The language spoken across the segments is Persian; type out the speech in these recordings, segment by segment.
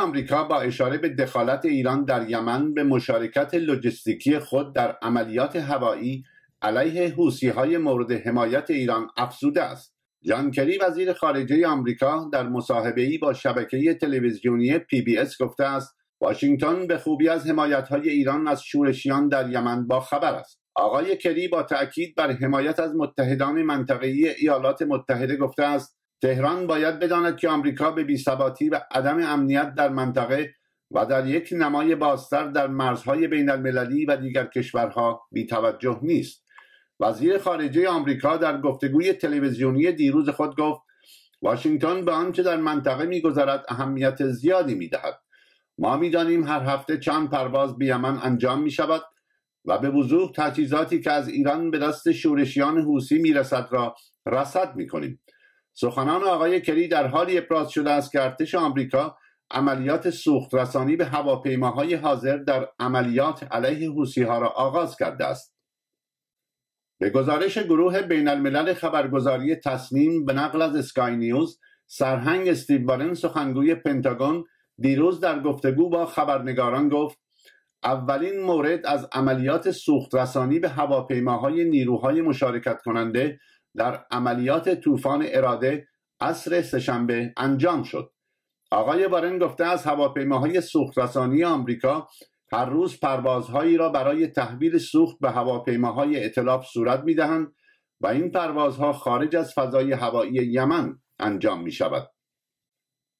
آمریکا با اشاره به دخالت ایران در یمن به مشارکت لوجستیکی خود در عملیات هوایی علیه های مورد حمایت ایران افزوده است. جان کری وزیر خارجه آمریکا در مصاحبه‌ای با شبکه تلویزیونی پی بی اس گفته است واشنگتن به خوبی از حمایت‌های ایران از شورشیان در یمن با خبر است. آقای کری با تأکید بر حمایت از متحدان منطقه‌ای ایالات متحده گفته است تهران باید بداند که آمریکا به بیثباتی و عدم امنیت در منطقه و در یک نمای بازتر در مرزهای بین المللی و دیگر کشورها بیتوجه نیست وزیر خارجه آمریکا در گفتگوی تلویزیونی دیروز خود گفت واشنگتن به آنچه در منطقه میگذرد اهمیت زیادی میدهد ما میدانیم هر هفته چند پرواز به یمن انجام می شود و به وضوح تجهیزاتی که از ایران به دست شورشیان حوسی میرسد را رصد می سخنان آقای کری در حالی ابراز شده است که ارتش آمریکا عملیات سوخت رسانی به هواپیماهای حاضر در عملیات علیه ها را آغاز کرده است به گزارش گروه بین الملل خبرگزاری تصمیم به نقل از سکای نیوز سرهنگ استیو بارن سخنگوی پنتاگون دیروز در گفتگو با خبرنگاران گفت اولین مورد از عملیات سوخت رسانی به هواپیماهای نیروهای مشارکت کننده در عملیات طوفان اراده عصر سهشنبه انجام شد آقای بارن گفته از هواپیماهای سوخترسانی آمریکا هر روز پروازهایی را برای تحویل سوخت به هواپیماهای اطلاف صورت میدهند و این پروازها خارج از فضای هوایی یمن انجام می شود.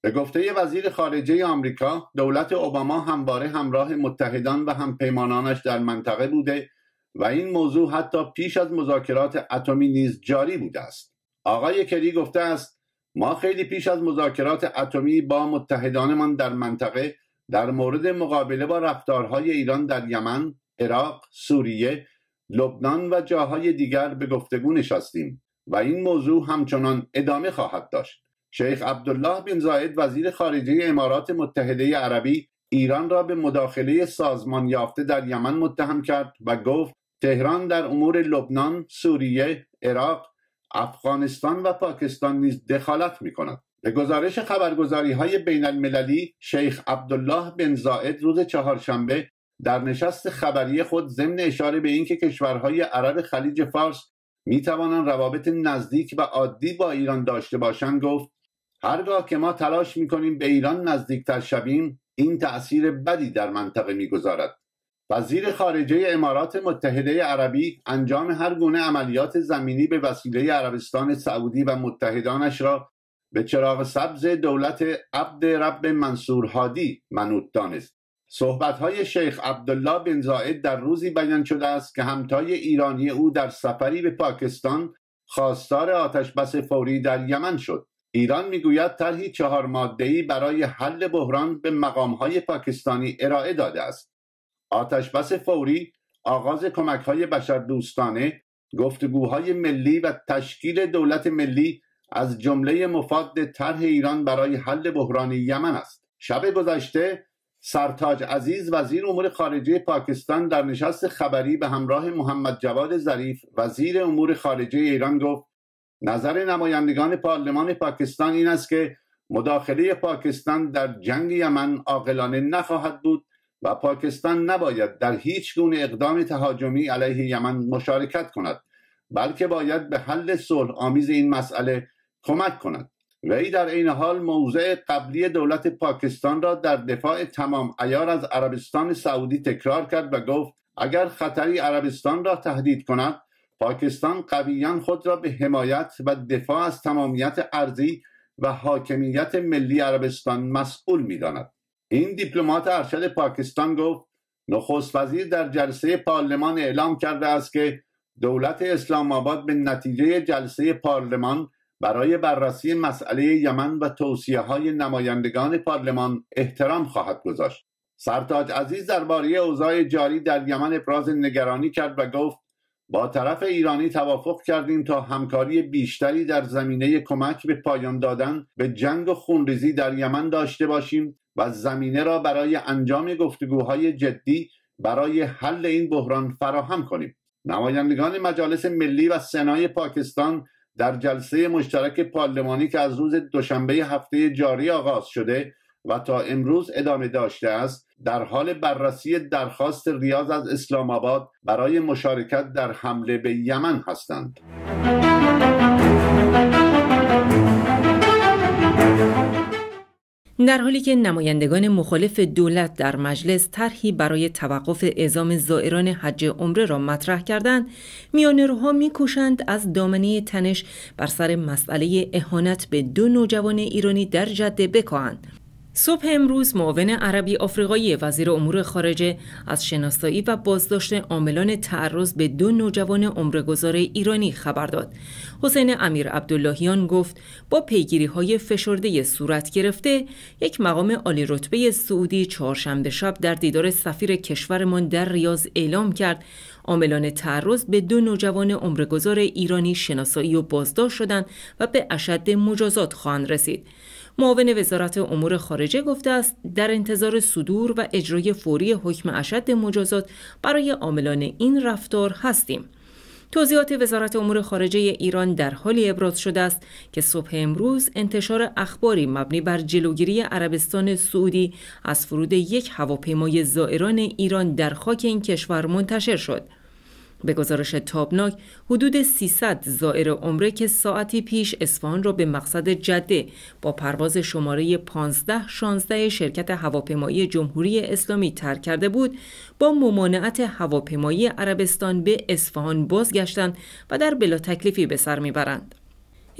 به گفته وزیر خارجه آمریکا دولت اوباما همواره همراه متحدان و همپیمانانش در منطقه بوده و این موضوع حتی پیش از مذاکرات اتمی نیز جاری بوده است آقای کری گفته است ما خیلی پیش از مذاکرات اتمی با متحدانمان در منطقه در مورد مقابله با رفتارهای ایران در یمن عراق سوریه لبنان و جاهای دیگر به گفتگو نشستیم و این موضوع همچنان ادامه خواهد داشت شیخ عبدالله بن زاید وزیر خارجه امارات متحده عربی ایران را به مداخله سازمان یافته در یمن متهم کرد و گفت تهران در امور لبنان، سوریه، عراق، افغانستان و پاکستان نیز دخالت می کند. به گزارش خبرگزاری های بین المللی شیخ عبدالله بن زاید روز چهارشنبه در نشست خبری خود ضمن اشاره به اینکه کشورهای عرب خلیج فارس می توانند روابط نزدیک و عادی با ایران داشته باشند گفت هرگاه که ما تلاش می کنیم به ایران نزدیکتر شویم این تأثیر بدی در منطقه میگذارد وزیر خارجه امارات متحده عربی انجام هر گونه عملیات زمینی به وسیله عربستان سعودی و متحدانش را به چراغ سبز دولت عبد رب منصور هادی منوط دانست صحبتهای شیخ عبدالله بن زاید در روزی بیان شده است که همتای ایرانی او در سفری به پاکستان خواستار آتش بس فوری در یمن شد ایران میگوید طرحی چهار ماده‌ای برای حل بحران به مقامهای پاکستانی ارائه داده است آتشبس فوری آغاز کمک های بشر دوستانه گفتگوهای ملی و تشکیل دولت ملی از جمله مفاد طرح ایران برای حل بحران یمن است شب گذشته سرتاج عزیز وزیر امور خارجه پاکستان در نشست خبری به همراه محمد جواد ظریف وزیر امور خارجه ایران گفت نظر نمایندگان پارلمان پاکستان این است که مداخله پاکستان در جنگ یمن عاقلانه نخواهد بود و پاکستان نباید در هیچ گونه اقدام تهاجمی علیه یمن مشارکت کند بلکه باید به حل صلح آمیز این مسئله کمک کند وی در عین حال موضع قبلی دولت پاکستان را در دفاع تمام ایار از عربستان سعودی تکرار کرد و گفت اگر خطری عربستان را تهدید کند پاکستان قویان خود را به حمایت و دفاع از تمامیت ارضی و حاکمیت ملی عربستان مسئول میداند این دیپلمات ارشد پاکستان گفت نخست وزیر در جلسه پارلمان اعلام کرده است که دولت اسلام آباد به نتیجه جلسه پارلمان برای بررسی مسئله یمن و توصیه های نمایندگان پارلمان احترام خواهد گذاشت. سرتاج عزیز درباره اوضاع جاری در یمن ابراز نگرانی کرد و گفت با طرف ایرانی توافق کردیم تا همکاری بیشتری در زمینه کمک به پایان دادن به جنگ و خونریزی در یمن داشته باشیم و زمینه را برای انجام گفتگوهای جدی برای حل این بحران فراهم کنیم نمایندگان مجالس ملی و سنای پاکستان در جلسه مشترک پارلمانی که از روز دوشنبه هفته جاری آغاز شده و تا امروز ادامه داشته است در حال بررسی درخواست ریاض از اسلام آباد برای مشارکت در حمله به یمن هستند در حالی که نمایندگان مخالف دولت در مجلس طرحی برای توقف اعزام زائران حج عمره را مطرح کردند روها میکوشند از دامنه تنش بر سر مسئله اهانت به دو نوجوان ایرانی در جده بکاهند صبح امروز معاون عربی آفریقایی وزیر امور خارجه از شناسایی و بازداشت عاملان تعرض به دو نوجوان عمرگذار ایرانی خبر داد. حسین امیر عبداللهیان گفت با پیگیری های فشرده صورت گرفته یک مقام عالی رتبه سعودی چهارشنبه شب در دیدار سفیر کشورمان در ریاض اعلام کرد عاملان تعرض به دو نوجوان عمرگذار ایرانی شناسایی و بازداشت شدند و به اشد مجازات خواهند رسید. معاون وزارت امور خارجه گفته است در انتظار صدور و اجرای فوری حکم اشد مجازات برای عاملان این رفتار هستیم توضیحات وزارت امور خارجه ایران در حالی ابراز شده است که صبح امروز انتشار اخباری مبنی بر جلوگیری عربستان سعودی از فرود یک هواپیمای زائران ایران در خاک این کشور منتشر شد به گزارش تابناک حدود 300 زائر عمره که ساعتی پیش اصفهان را به مقصد جده با پرواز شماره 1516 شرکت هواپیمایی جمهوری اسلامی ترک کرده بود با ممانعت هواپیمایی عربستان به اصفهان بازگشتند و در بلا تکلیفی به سر میبرند.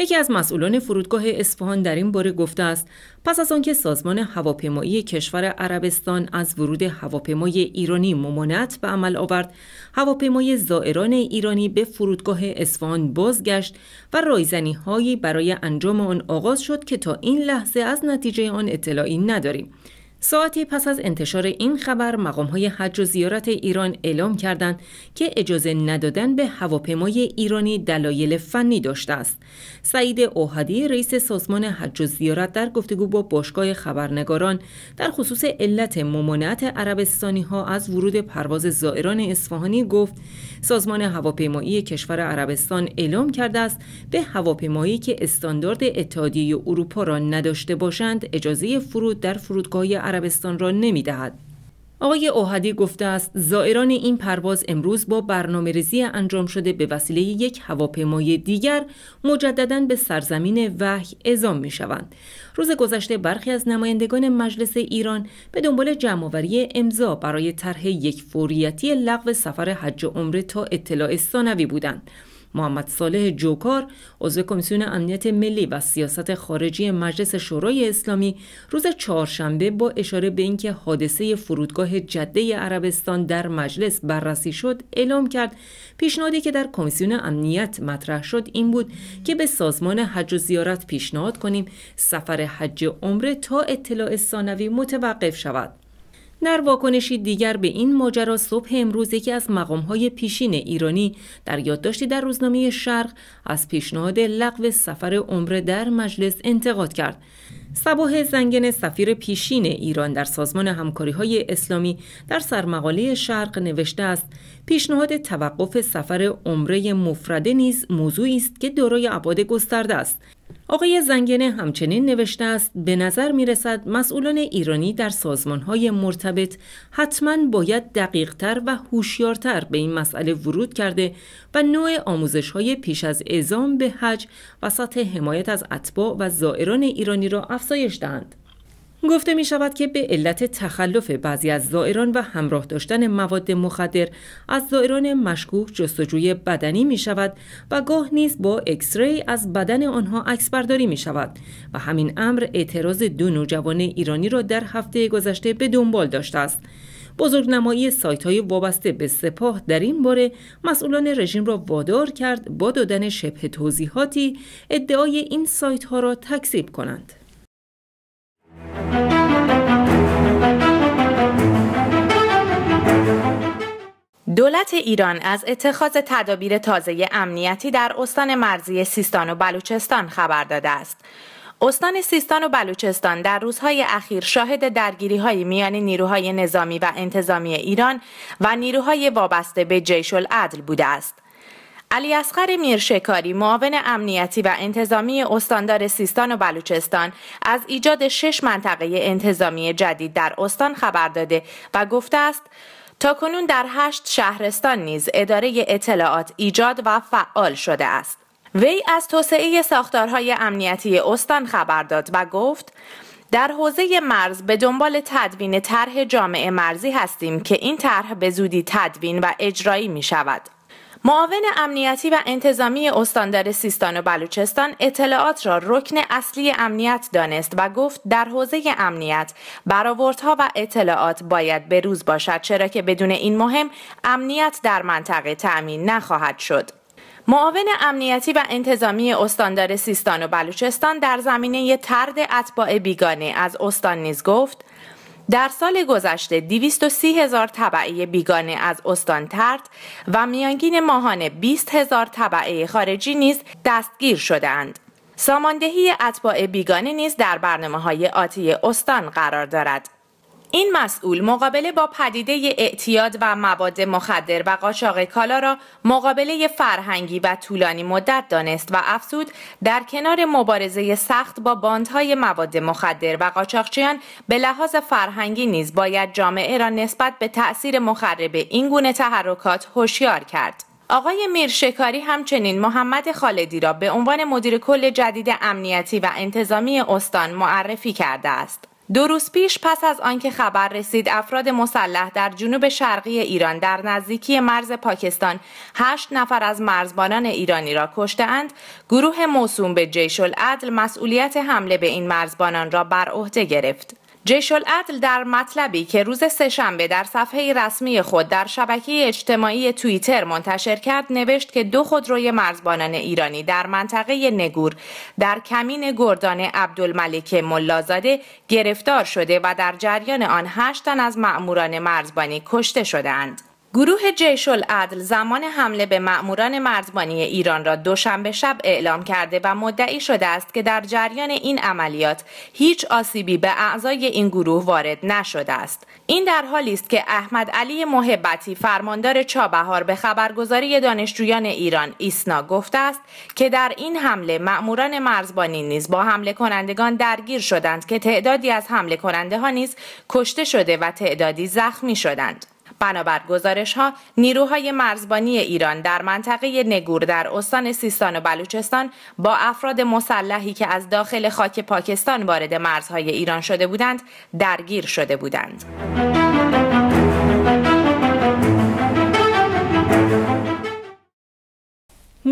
یکی از مسئولان فرودگاه اصفهان در این باره گفته است پس از آنکه سازمان هواپیمایی کشور عربستان از ورود هواپیمای ایرانی ممانعت به عمل آورد هواپیمای زائران ایرانی به فرودگاه اصفهان بازگشت و رایزنی هایی برای انجام آن آغاز شد که تا این لحظه از نتیجه آن اطلاعی نداریم ساعتی پس از انتشار این خبر مقام های حج و زیارت ایران اعلام کردند که اجازه ندادن به هواپیمای ایرانی دلایل فنی داشته است. سعید اوهدی رئیس سازمان حج و زیارت در گفتگو با باشگاه خبرنگاران در خصوص علت ممانعت عربستانی ها از ورود پرواز زائران اصفهانی گفت سازمان هواپیمایی کشور عربستان اعلام کرده است به هواپیمایی که استاندارد اتحادیه اروپا را نداشته باشند اجازه فرود در فرودگاه عربستان را نمی دهد. آقای اوهدی گفته است زائران این پرواز امروز با برنامه انجام شده به وسیله یک هواپیمای دیگر مجددا به سرزمین وحی اعزام می شوند. روز گذشته برخی از نمایندگان مجلس ایران به دنبال جمعآوری امضا برای طرح یک فوریتی لغو سفر حج و عمره تا اطلاع ثانوی بودند. محمد صالح جوکار عضو کمیسیون امنیت ملی و سیاست خارجی مجلس شورای اسلامی روز چهارشنبه با اشاره به اینکه حادثه فرودگاه جده عربستان در مجلس بررسی شد اعلام کرد پیشنهادی که در کمیسیون امنیت مطرح شد این بود که به سازمان حج و زیارت پیشنهاد کنیم سفر حج عمره تا اطلاع ثانوی متوقف شود در واکنشی دیگر به این ماجرا صبح امروز یکی از مقامهای پیشین ایرانی در یادداشتی در روزنامه شرق از پیشنهاد لغو سفر عمره در مجلس انتقاد کرد صباح زنگن سفیر پیشین ایران در سازمان همکاری های اسلامی در سرمقاله شرق نوشته است پیشنهاد توقف سفر عمره مفرده نیز موضوعی است که دارای ابعاد گسترده است آقای زنگنه همچنین نوشته است به نظر می رسد مسئولان ایرانی در سازمان های مرتبط حتما باید دقیقتر و هوشیارتر به این مسئله ورود کرده و نوع آموزش های پیش از اعزام به حج و سطح حمایت از اتباع و زائران ایرانی را افزایش دهند. گفته می شود که به علت تخلف بعضی از زائران و همراه داشتن مواد مخدر از زائران مشکوک جستجوی بدنی می شود و گاه نیز با اکسری از بدن آنها عکس برداری می شود و همین امر اعتراض دو نوجوان ایرانی را در هفته گذشته به دنبال داشته است. بزرگنمایی سایت های وابسته به سپاه در این باره مسئولان رژیم را وادار کرد با دادن شبه توضیحاتی ادعای این سایت ها را تکذیب کنند. دولت ایران از اتخاذ تدابیر تازه امنیتی در استان مرزی سیستان و بلوچستان خبر داده است. استان سیستان و بلوچستان در روزهای اخیر شاهد درگیری های میان نیروهای نظامی و انتظامی ایران و نیروهای وابسته به جیش العدل بوده است. علی اصغر میرشکاری معاون امنیتی و انتظامی استاندار سیستان و بلوچستان از ایجاد شش منطقه انتظامی جدید در استان خبر داده و گفته است تا کنون در هشت شهرستان نیز اداره اطلاعات ایجاد و فعال شده است. وی از توسعه ساختارهای امنیتی استان خبر داد و گفت در حوزه مرز به دنبال تدوین طرح جامعه مرزی هستیم که این طرح به زودی تدوین و اجرایی می شود. معاون امنیتی و انتظامی استاندار سیستان و بلوچستان اطلاعات را رکن اصلی امنیت دانست و گفت در حوزه امنیت برآوردها و اطلاعات باید به روز باشد چرا که بدون این مهم امنیت در منطقه تأمین نخواهد شد. معاون امنیتی و انتظامی استاندار سیستان و بلوچستان در زمینه ترد اتباع بیگانه از استان نیز گفت در سال گذشته 230 هزار طبعه بیگانه از استان ترت و میانگین ماهانه 20 هزار طبعه خارجی نیز دستگیر شدند. ساماندهی اطباع بیگانه نیز در برنامه های آتی استان قرار دارد. این مسئول مقابله با پدیده اعتیاد و مواد مخدر و قاچاق کالا را مقابله فرهنگی و طولانی مدت دانست و افزود در کنار مبارزه سخت با باندهای مواد مخدر و قاچاقچیان به لحاظ فرهنگی نیز باید جامعه را نسبت به تأثیر مخرب این گونه تحرکات هوشیار کرد. آقای میرشکاری همچنین محمد خالدی را به عنوان مدیر کل جدید امنیتی و انتظامی استان معرفی کرده است. دو روز پیش پس از آنکه خبر رسید افراد مسلح در جنوب شرقی ایران در نزدیکی مرز پاکستان هشت نفر از مرزبانان ایرانی را کشتهاند گروه موسوم به جیش العدل مسئولیت حمله به این مرزبانان را بر عهده گرفت جیش العدل در مطلبی که روز سهشنبه در صفحه رسمی خود در شبکه اجتماعی توییتر منتشر کرد نوشت که دو خودروی مرزبانان ایرانی در منطقه نگور در کمین گردان عبدالملک ملازاده گرفتار شده و در جریان آن هشت از معموران مرزبانی کشته شدهاند. گروه جیش العدل زمان حمله به مأموران مرزبانی ایران را دوشنبه شب اعلام کرده و مدعی شده است که در جریان این عملیات هیچ آسیبی به اعضای این گروه وارد نشده است. این در حالی است که احمد علی محبتی فرماندار چابهار به خبرگزاری دانشجویان ایران ایسنا گفته است که در این حمله مأموران مرزبانی نیز با حمله کنندگان درگیر شدند که تعدادی از حمله کننده ها نیز کشته شده و تعدادی زخمی شدند. بنابر گزارش ها نیروهای مرزبانی ایران در منطقه نگور در استان سیستان و بلوچستان با افراد مسلحی که از داخل خاک پاکستان وارد مرزهای ایران شده بودند درگیر شده بودند.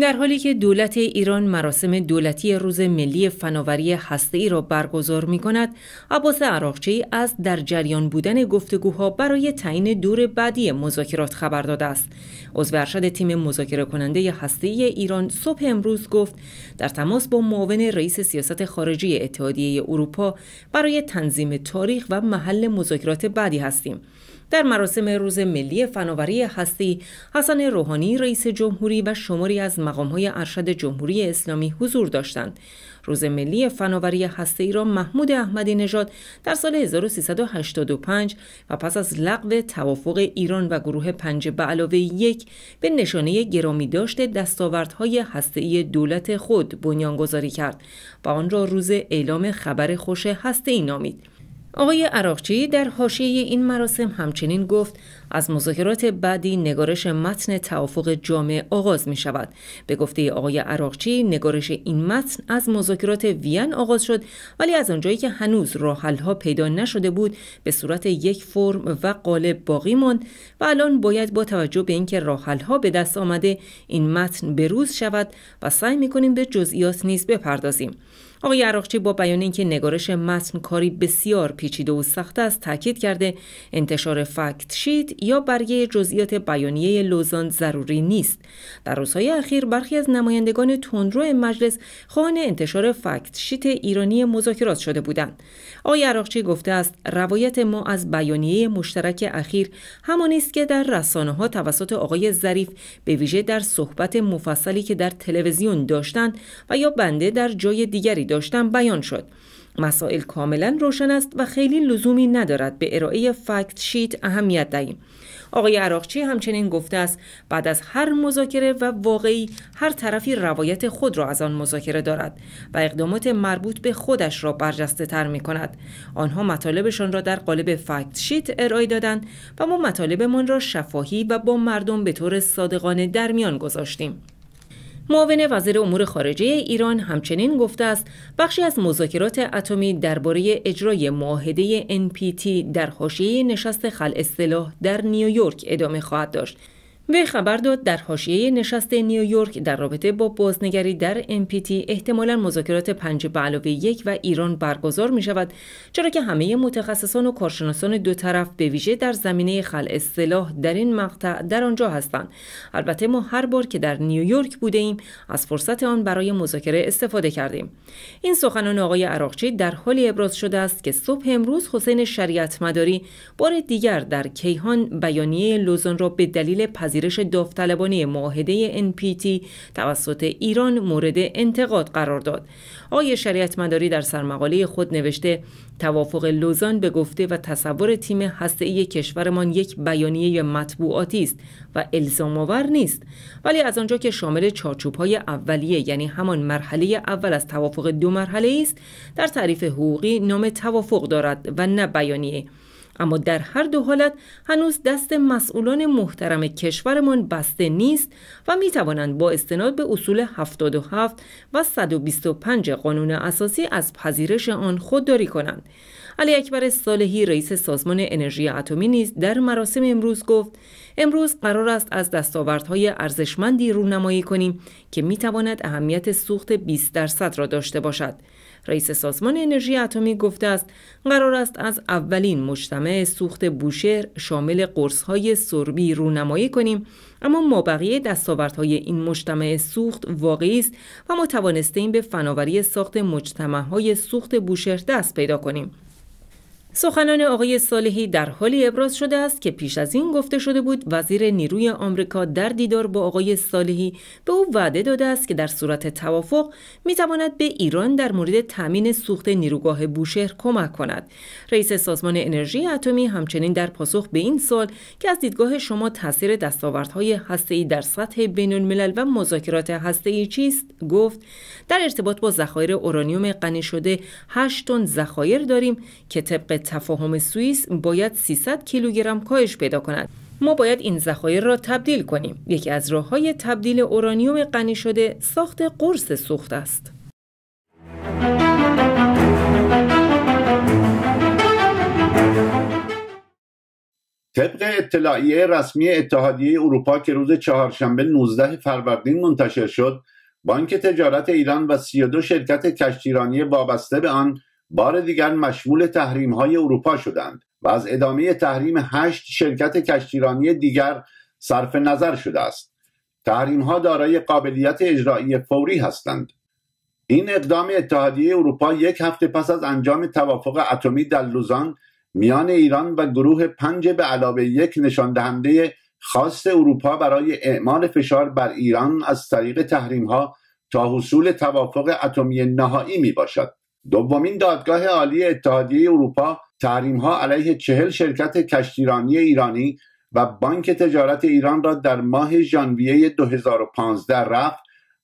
در حالی که دولت ایران مراسم دولتی روز ملی فناوری هسته‌ای را برگزار می کند، عباس عراقچی از در جریان بودن گفتگوها برای تعیین دور بعدی مذاکرات خبر داده است. عضو ارشد تیم مذاکره کننده هسته‌ای ایران صبح امروز گفت در تماس با معاون رئیس سیاست خارجی اتحادیه اروپا برای تنظیم تاریخ و محل مذاکرات بعدی هستیم. در مراسم روز ملی فناوری هستی حسن روحانی رئیس جمهوری و شماری از مقامهای ارشد جمهوری اسلامی حضور داشتند روز ملی فناوری هستی را محمود احمدی نژاد در سال 1385 و پس از لغو توافق ایران و گروه پنج به علاوه یک به نشانه گرامی داشته دستاوردهای هسته‌ای دولت خود بنیانگذاری کرد و آن را روز اعلام خبر خوش ای نامید. آقای عراقچی در حاشیه این مراسم همچنین گفت از مذاکرات بعدی نگارش متن توافق جامع آغاز می شود. به گفته آقای عراقچی نگارش این متن از مذاکرات وین آغاز شد ولی از آنجایی که هنوز ها پیدا نشده بود به صورت یک فرم و قالب باقی ماند و الان باید با توجه به اینکه ها به دست آمده این متن بروز شود و سعی می کنیم به جزئیات نیز بپردازیم آقای عراقچی با بیان اینکه نگارش متن کاری بسیار پیچیده و سخت است تاکید کرده انتشار فکت شید یا برگه جزئیات بیانیه لوزان ضروری نیست در روزهای اخیر برخی از نمایندگان تندرو مجلس خواهان انتشار فکت شیت ایرانی مذاکرات شده بودند آقای عراقچی گفته است روایت ما از بیانیه مشترک اخیر همان است که در رسانه ها توسط آقای ظریف به ویژه در صحبت مفصلی که در تلویزیون داشتند و یا بنده در جای دیگری داشتن بیان شد مسائل کاملا روشن است و خیلی لزومی ندارد به ارائه فکت شیت اهمیت دهیم آقای عراقچی همچنین گفته است بعد از هر مذاکره و واقعی هر طرفی روایت خود را از آن مذاکره دارد و اقدامات مربوط به خودش را برجسته تر می کند. آنها مطالبشان را در قالب فکت شیت ارائه دادند و ما مطالبمان را شفاهی و با مردم به طور صادقانه در میان گذاشتیم. معاون وزیر امور خارجه ایران همچنین گفته است بخشی از مذاکرات اتمی درباره اجرای معاهده NPT در حاشیه نشست خل اصطلاح در نیویورک ادامه خواهد داشت وی خبر داد در حاشیه نشست نیویورک در رابطه با بازنگری در امپیتی احتمالا مذاکرات پنج به علاوه یک و ایران برگزار می شود چرا که همه متخصصان و کارشناسان دو طرف به ویژه در زمینه خل اصطلاح در این مقطع در آنجا هستند البته ما هر بار که در نیویورک بوده ایم از فرصت آن برای مذاکره استفاده کردیم این سخنان آقای عراقچی در حالی ابراز شده است که صبح امروز حسین شریعت مداری بار دیگر در کیهان بیانیه لوزون را به دلیل پذیر پذیرش داوطلبانه معاهده NPT توسط ایران مورد انتقاد قرار داد. آقای شریعت مداری در سرمقاله خود نوشته توافق لوزان به گفته و تصور تیم ای کشورمان یک بیانیه مطبوعاتی است و الزام آور نیست ولی از آنجا که شامل چارچوب‌های اولیه یعنی همان مرحله اول از توافق دو مرحله است در تعریف حقوقی نام توافق دارد و نه بیانیه اما در هر دو حالت هنوز دست مسئولان محترم کشورمان بسته نیست و می توانند با استناد به اصول 77 و 125 قانون اساسی از پذیرش آن خودداری کنند. علی اکبر صالحی رئیس سازمان انرژی اتمی نیز در مراسم امروز گفت امروز قرار است از دستاوردهای ارزشمندی رونمایی کنیم که می تواند اهمیت سوخت 20 درصد را داشته باشد. رئیس سازمان انرژی اتمی گفته است قرار است از اولین مجتمع سوخت بوشهر شامل قرص‌های سربی نمایی کنیم اما مابقی دستاوردهای این مجتمع سوخت واقعی است و ما این به فناوری ساخت های سوخت بوشهر دست پیدا کنیم سخنان آقای صالحی در حالی ابراز شده است که پیش از این گفته شده بود وزیر نیروی آمریکا در دیدار با آقای صالحی به او وعده داده است که در صورت توافق میتواند به ایران در مورد تامین سوخت نیروگاه بوشهر کمک کند رئیس سازمان انرژی اتمی همچنین در پاسخ به این سال که از دیدگاه شما تاثیر دستاوردهای هسته‌ای در سطح بین‌الملل و مذاکرات هسته‌ای چیست گفت در ارتباط با ذخایر اورانیوم غنی شده 8 تن ذخایر داریم که طبق تفاهم سوئیس باید 300 کیلوگرم کاهش پیدا کند ما باید این ذخایر را تبدیل کنیم یکی از راه های تبدیل اورانیوم غنی شده ساخت قرص سوخت است طبق اطلاعیه رسمی اتحادیه اروپا که روز چهارشنبه 19 فروردین منتشر شد بانک تجارت ایران و 32 شرکت کشتیرانی وابسته به آن بار دیگر مشمول تحریم های اروپا شدند و از ادامه تحریم هشت شرکت کشتیرانی دیگر صرف نظر شده است تحریم ها دارای قابلیت اجرایی فوری هستند این اقدام اتحادیه اروپا یک هفته پس از انجام توافق اتمی در لوزان میان ایران و گروه پنج به علاوه یک نشان دهنده خاص اروپا برای اعمال فشار بر ایران از طریق تحریم ها تا حصول توافق اتمی نهایی می باشد. دومین دادگاه عالی اتحادیه اروپا تحریم ها علیه چهل شرکت کشتیرانی ایرانی و بانک تجارت ایران را در ماه ژانویه 2015 رفت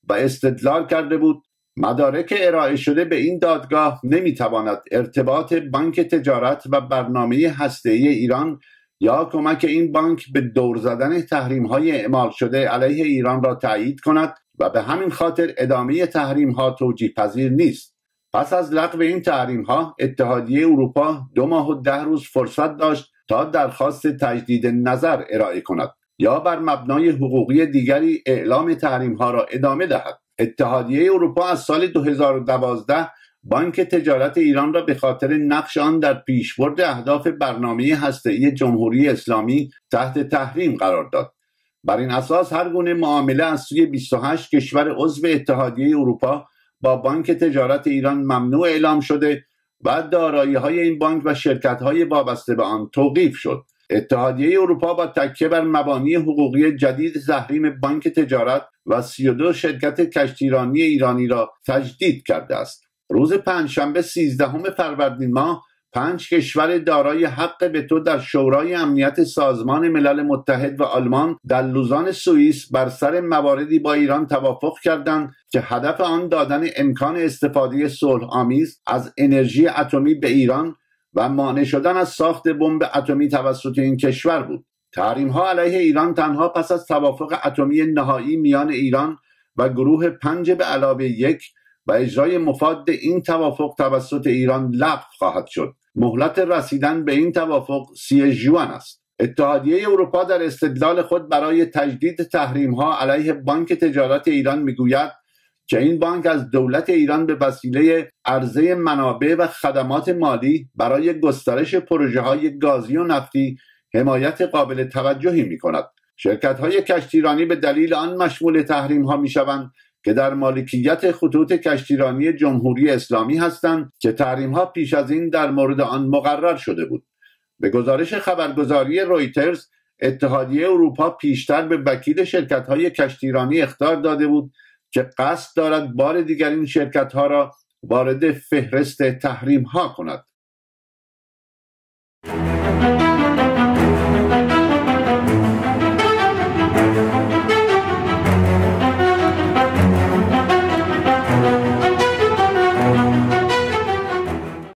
و استدلال کرده بود مدارک ارائه شده به این دادگاه نمیتواند ارتباط بانک تجارت و برنامه هسته‌ای ایران یا کمک این بانک به دور زدن تحریم های اعمال شده علیه ایران را تایید کند و به همین خاطر ادامه تحریم ها توجیه پذیر نیست پس از لغو این تحریم ها اتحادیه اروپا دو ماه و ده روز فرصت داشت تا درخواست تجدید نظر ارائه کند یا بر مبنای حقوقی دیگری اعلام تحریم ها را ادامه دهد اتحادیه اروپا از سال 2012 بانک تجارت ایران را به خاطر نقش آن در پیشبرد اهداف برنامه هسته‌ای جمهوری اسلامی تحت تحریم قرار داد بر این اساس هر گونه معامله از سوی 28 کشور عضو اتحادیه اروپا با بانک تجارت ایران ممنوع اعلام شده و دارایی های این بانک و شرکت های وابسته به آن توقیف شد اتحادیه اروپا با تکیه بر مبانی حقوقی جدید تحریم بانک تجارت و 32 شرکت کشتیرانی ایرانی را تجدید کرده است روز پنجشنبه سیزدهم فروردین ماه پنج کشور دارای حق به تو در شورای امنیت سازمان ملل متحد و آلمان در لوزان سوئیس بر سر مواردی با ایران توافق کردند که هدف آن دادن امکان استفاده صلح آمیز از انرژی اتمی به ایران و مانع شدن از ساخت بمب اتمی توسط این کشور بود تحریم ها علیه ایران تنها پس از توافق اتمی نهایی میان ایران و گروه پنج به علاوه یک و اجرای مفاد این توافق توسط ایران لغو خواهد شد مهلت رسیدن به این توافق سی جوان است اتحادیه اروپا در استدلال خود برای تجدید تحریم ها علیه بانک تجارت ایران میگوید که این بانک از دولت ایران به وسیله عرضه منابع و خدمات مالی برای گسترش پروژه های گازی و نفتی حمایت قابل توجهی می کند. شرکت های کشتیرانی به دلیل آن مشمول تحریم ها می شوند که در مالکیت خطوط کشتیرانی جمهوری اسلامی هستند که تحریم ها پیش از این در مورد آن مقرر شده بود به گزارش خبرگزاری رویترز اتحادیه اروپا پیشتر به وکیل شرکت های کشتیرانی اختار داده بود که قصد دارد بار دیگر این شرکت ها را وارد فهرست تحریم ها کند